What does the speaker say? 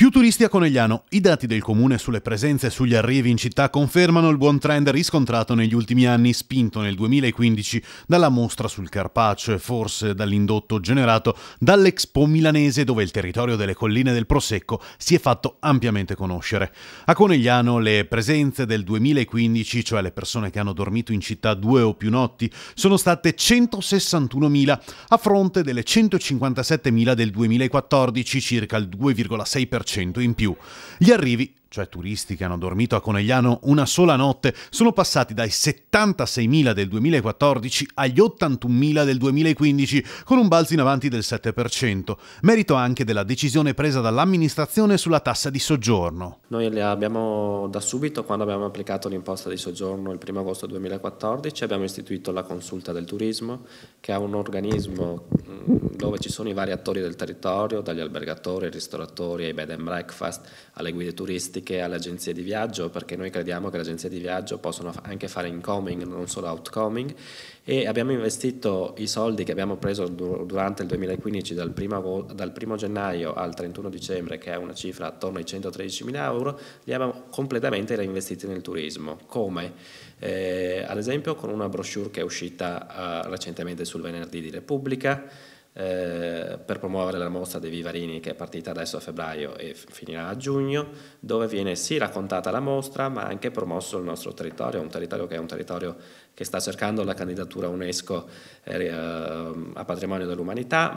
Più turisti a Conegliano. I dati del comune sulle presenze e sugli arrivi in città confermano il buon trend riscontrato negli ultimi anni, spinto nel 2015 dalla mostra sul Carpaccio e forse dall'indotto generato dall'Expo milanese dove il territorio delle colline del Prosecco si è fatto ampiamente conoscere. A Conegliano le presenze del 2015, cioè le persone che hanno dormito in città due o più notti, sono state 161.000 a fronte delle 157.000 del 2014, circa il 2,6% in più. Gli arrivi cioè turisti che hanno dormito a Conegliano una sola notte, sono passati dai 76.000 del 2014 agli 81.000 del 2015, con un balzo in avanti del 7%, merito anche della decisione presa dall'amministrazione sulla tassa di soggiorno. Noi abbiamo da subito, quando abbiamo applicato l'imposta di soggiorno il 1 agosto 2014, abbiamo istituito la consulta del turismo, che è un organismo mm, dove ci sono i vari attori del territorio, dagli albergatori ai ristoratori, ai bed and breakfast, alle guide turistiche, statistiche alle agenzie di viaggio perché noi crediamo che le agenzie di viaggio possono anche fare incoming, non solo outcoming e abbiamo investito i soldi che abbiamo preso durante il 2015 dal primo, dal primo gennaio al 31 dicembre che è una cifra attorno ai 113 mila euro, li abbiamo completamente reinvestiti nel turismo. Come? Eh, ad esempio con una brochure che è uscita eh, recentemente sul venerdì di Repubblica eh, per promuovere la mostra dei Vivarini che è partita adesso a febbraio e finirà a giugno, dove viene sì raccontata la mostra ma anche promosso il nostro territorio, un territorio che è un territorio che sta cercando la candidatura UNESCO eh, a patrimonio dell'umanità.